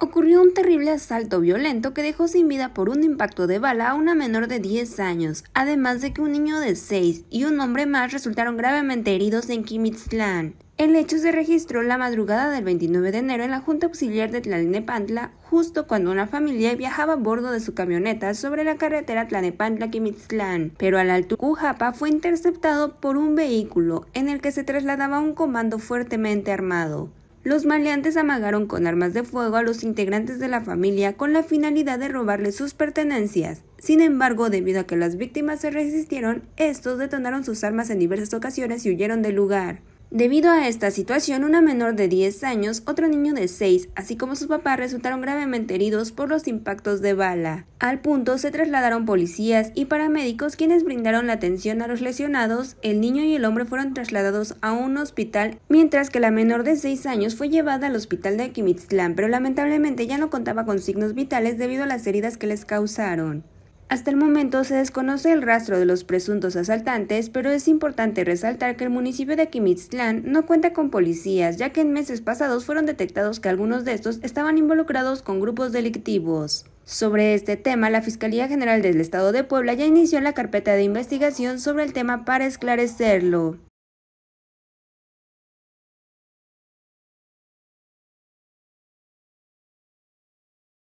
ocurrió un terrible asalto violento que dejó sin vida por un impacto de bala a una menor de 10 años, además de que un niño de 6 y un hombre más resultaron gravemente heridos en Kimitzlán. El hecho se registró la madrugada del 29 de enero en la Junta Auxiliar de Tlalnepantla, justo cuando una familia viajaba a bordo de su camioneta sobre la carretera tlalnepantla kimitzlán pero al alto Cujapa fue interceptado por un vehículo en el que se trasladaba un comando fuertemente armado los maleantes amagaron con armas de fuego a los integrantes de la familia con la finalidad de robarles sus pertenencias. Sin embargo, debido a que las víctimas se resistieron, estos detonaron sus armas en diversas ocasiones y huyeron del lugar. Debido a esta situación, una menor de 10 años, otro niño de 6, así como sus papás resultaron gravemente heridos por los impactos de bala. Al punto se trasladaron policías y paramédicos quienes brindaron la atención a los lesionados. El niño y el hombre fueron trasladados a un hospital, mientras que la menor de 6 años fue llevada al hospital de Kimitzlán, pero lamentablemente ya no contaba con signos vitales debido a las heridas que les causaron. Hasta el momento se desconoce el rastro de los presuntos asaltantes, pero es importante resaltar que el municipio de Kimitzlán no cuenta con policías, ya que en meses pasados fueron detectados que algunos de estos estaban involucrados con grupos delictivos. Sobre este tema, la Fiscalía General del Estado de Puebla ya inició la carpeta de investigación sobre el tema para esclarecerlo.